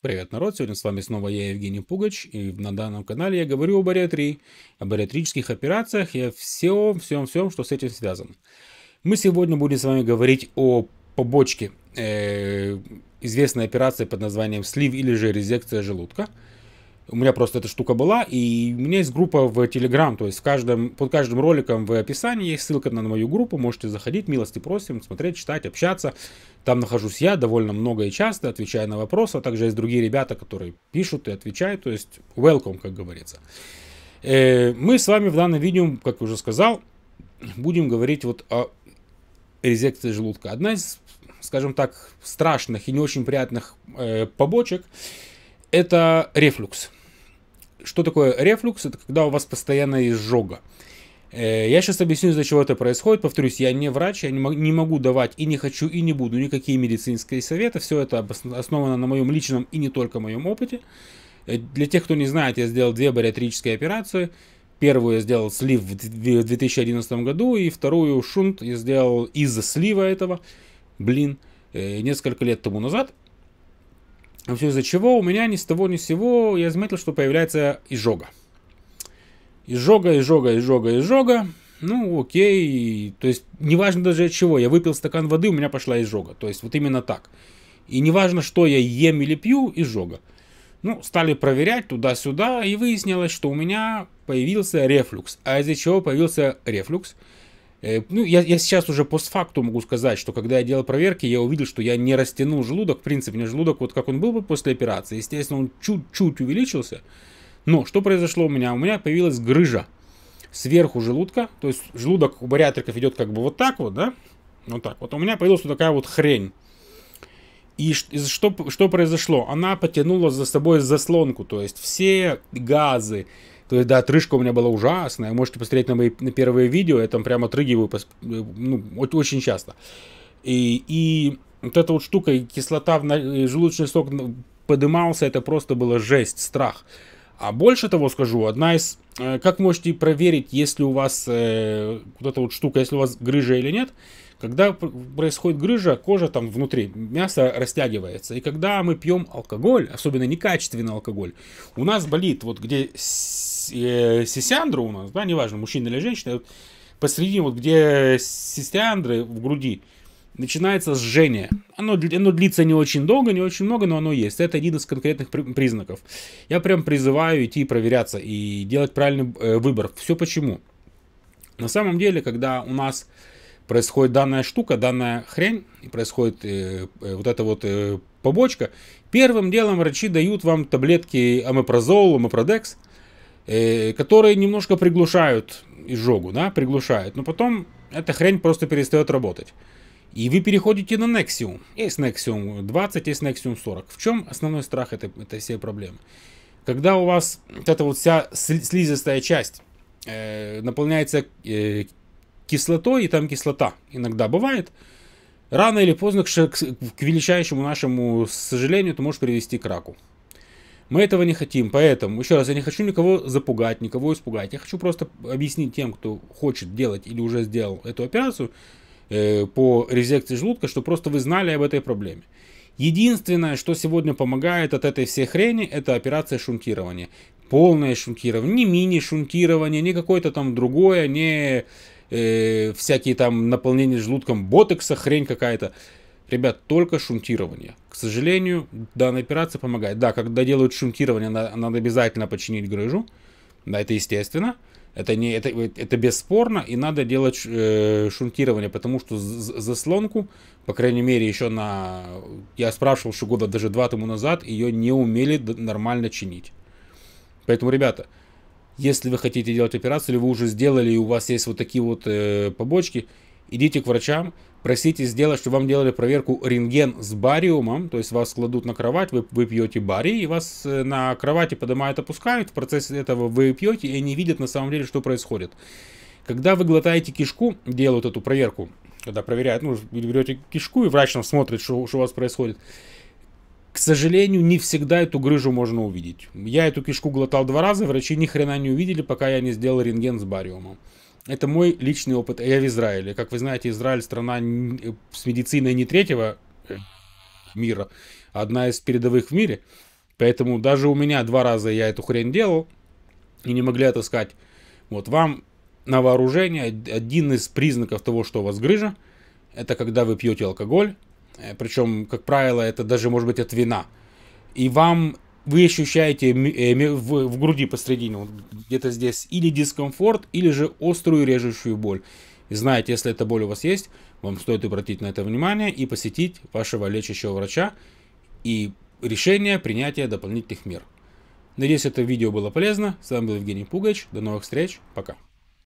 Привет, народ! Сегодня с вами снова я, Евгений Пугач, и на данном канале я говорю о бариатрии, о бариатрических операциях и о всем, всем, всем, что с этим связано. Мы сегодня будем с вами говорить о побочке э, известной операции под названием слив или же резекция желудка – у меня просто эта штука была, и у меня есть группа в Telegram, то есть в каждом, под каждым роликом в описании есть ссылка на мою группу, можете заходить, милости просим, смотреть, читать, общаться. Там нахожусь я довольно много и часто, отвечая на вопросы, а также есть другие ребята, которые пишут и отвечают, то есть welcome, как говорится. Э, мы с вами в данном видео, как уже сказал, будем говорить вот о резекции желудка. Одна из, скажем так, страшных и не очень приятных э, побочек – это рефлюкс. Что такое рефлюкс? Это когда у вас постоянно изжога. Э, я сейчас объясню, из-за чего это происходит. Повторюсь, я не врач, я не могу давать и не хочу, и не буду никакие медицинские советы. Все это основано на моем личном и не только моем опыте. Э, для тех, кто не знает, я сделал две бариатрические операции. Первую я сделал слив в 2011 году, и вторую шунт я сделал из-за слива этого, блин, э, несколько лет тому назад. А Все из-за чего у меня ни с того ни с сего я заметил, что появляется изжога. Изжога, изжога, изжога, изжога. Ну, окей. То есть, неважно даже от чего. Я выпил стакан воды, у меня пошла изжога. То есть, вот именно так. И неважно, что я ем или пью, изжога. Ну, стали проверять туда-сюда, и выяснилось, что у меня появился рефлюкс. А из-за чего появился рефлюкс? Рефлюкс Э, ну, я, я сейчас уже постфакту могу сказать, что когда я делал проверки, я увидел, что я не растянул желудок. В принципе, у меня желудок, вот как он был бы после операции, естественно, он чуть-чуть увеличился. Но что произошло у меня? У меня появилась грыжа сверху желудка. То есть желудок у бариатриков идет как бы вот так вот, да? Вот так вот. А у меня появилась вот такая вот хрень. И что, что произошло? Она потянула за собой заслонку. То есть все газы, то есть, да, отрыжка у меня была ужасная. Можете посмотреть на мои на первые видео, я там прямо отрыгиваю э, ну, очень часто. И, и вот эта вот штука, и кислота, в, и желудочный сок подымался, это просто было жесть, страх. А больше того скажу, одна из... Э, как можете проверить, если у вас э, вот эта вот штука, если у вас грыжа или нет? Когда происходит грыжа, кожа там внутри, мясо растягивается. И когда мы пьем алкоголь, особенно некачественный алкоголь, у нас болит вот где э, сисяндра у нас, да, неважно, мужчина или женщина, вот посреди вот где сисяндры в груди, начинается сжение. Оно, оно длится не очень долго, не очень много, но оно есть. Это один из конкретных при, признаков. Я прям призываю идти проверяться и делать правильный э, выбор. Все почему? На самом деле, когда у нас происходит данная штука, данная хрень, и происходит э, э, вот эта вот э, побочка, первым делом врачи дают вам таблетки амепрозол, амепродекс, э, которые немножко приглушают изжогу, да, приглушают, но потом эта хрень просто перестает работать. И вы переходите на Nexium. Есть Nexium 20, есть Nexium 40. В чем основной страх этой, этой всей проблемы? Когда у вас вот эта вот вся слизистая часть э, наполняется э, кислотой, и там кислота иногда бывает, рано или поздно, к, к величайшему нашему сожалению, это может привести к раку. Мы этого не хотим, поэтому, еще раз, я не хочу никого запугать, никого испугать. Я хочу просто объяснить тем, кто хочет делать или уже сделал эту операцию, Э, по резекции желудка, чтобы просто вы знали об этой проблеме. Единственное, что сегодня помогает от этой всей хрени, это операция шунтирования. Полное шунтирование, не мини-шунтирование, не какое-то там другое, не э, всякие там наполнения желудком ботекса, хрень какая-то. Ребят, только шунтирование. К сожалению, данная операция помогает. Да, когда делают шунтирование, надо обязательно починить грыжу. Да, это естественно. Это, не, это, э, это бесспорно, и надо делать э, шунтирование, потому что заслонку, по крайней мере, еще на... Э, я спрашивал еще года даже два тому назад, ее не умели нормально чинить. Поэтому, ребята, если вы хотите делать операцию, или вы уже сделали, и у вас есть вот такие вот э, побочки, идите к врачам, просите сделать, чтобы вам делали проверку рентген с бариумом, то есть вас кладут на кровать, вы, вы пьете барий, и вас э, на кровати поднимают, опускают, в процессе этого вы пьете, и они видят на самом деле, что происходит. Когда вы глотаете кишку, делают эту проверку, когда проверяют, ну, берете кишку, и врач там смотрит, что, что у вас происходит, к сожалению, не всегда эту грыжу можно увидеть. Я эту кишку глотал два раза, врачи ни хрена не увидели, пока я не сделал рентген с бариумом. Это мой личный опыт. Я в Израиле. Как вы знаете, Израиль страна с медициной не третьего э, мира, а одна из передовых в мире. Поэтому даже у меня два раза я эту хрень делал и не могли отыскать. Вот вам на вооружение один из признаков того, что у вас грыжа, это когда вы пьете алкоголь. Э, Причем, как правило, это даже может быть от вина. И вам вы ощущаете э, в груди посредине, вот где-то здесь, или дискомфорт, или же острую режущую боль. И знаете, если эта боль у вас есть, вам стоит обратить на это внимание и посетить вашего лечащего врача и решение принятия дополнительных мер. Надеюсь, это видео было полезно. С вами был Евгений Пугач. До новых встреч. Пока.